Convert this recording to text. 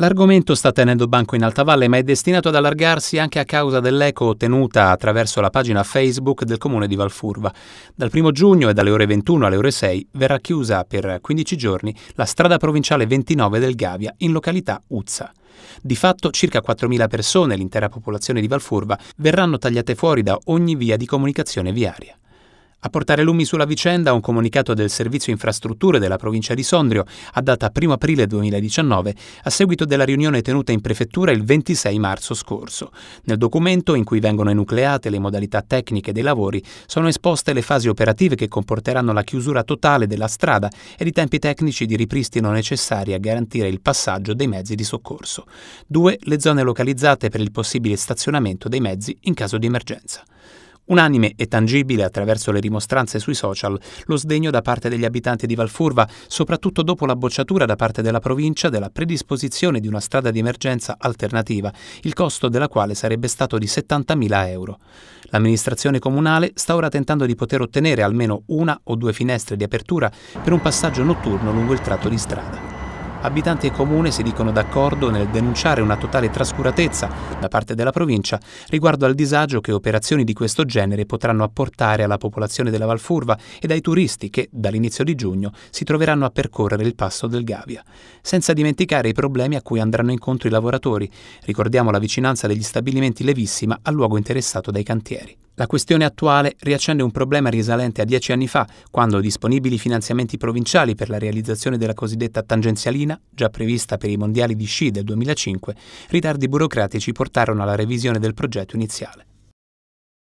L'argomento sta tenendo banco in Alta Valle ma è destinato ad allargarsi anche a causa dell'eco ottenuta attraverso la pagina Facebook del comune di Valfurva. Dal 1 giugno e dalle ore 21 alle ore 6 verrà chiusa per 15 giorni la strada provinciale 29 del Gavia in località Uzza. Di fatto circa 4.000 persone, l'intera popolazione di Valfurva, verranno tagliate fuori da ogni via di comunicazione viaria. A portare lumi sulla vicenda un comunicato del Servizio Infrastrutture della provincia di Sondrio, a data 1 aprile 2019, a seguito della riunione tenuta in prefettura il 26 marzo scorso. Nel documento, in cui vengono enucleate le modalità tecniche dei lavori, sono esposte le fasi operative che comporteranno la chiusura totale della strada ed i tempi tecnici di ripristino necessari a garantire il passaggio dei mezzi di soccorso. 2. Le zone localizzate per il possibile stazionamento dei mezzi in caso di emergenza. Unanime e tangibile attraverso le rimostranze sui social lo sdegno da parte degli abitanti di Valfurva, soprattutto dopo la bocciatura da parte della provincia della predisposizione di una strada di emergenza alternativa, il costo della quale sarebbe stato di 70.000 euro. L'amministrazione comunale sta ora tentando di poter ottenere almeno una o due finestre di apertura per un passaggio notturno lungo il tratto di strada abitanti e comune si dicono d'accordo nel denunciare una totale trascuratezza da parte della provincia riguardo al disagio che operazioni di questo genere potranno apportare alla popolazione della Valfurva ed ai turisti che, dall'inizio di giugno, si troveranno a percorrere il passo del Gavia, senza dimenticare i problemi a cui andranno incontro i lavoratori. Ricordiamo la vicinanza degli stabilimenti Levissima al luogo interessato dai cantieri. La questione attuale riaccende un problema risalente a dieci anni fa, quando disponibili finanziamenti provinciali per la realizzazione della cosiddetta tangenzialina, già prevista per i mondiali di sci del 2005, ritardi burocratici portarono alla revisione del progetto iniziale.